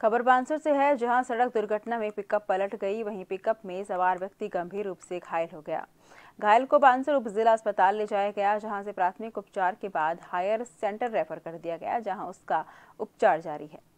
खबर बांसुर से है जहां सड़क दुर्घटना में पिकअप पलट गई वहीं पिकअप में सवार व्यक्ति गंभीर रूप से घायल हो गया घायल को बांसुर उप जिला अस्पताल ले जाया गया जहां से प्राथमिक उपचार के बाद हायर सेंटर रेफर कर दिया गया जहां उसका उपचार जारी है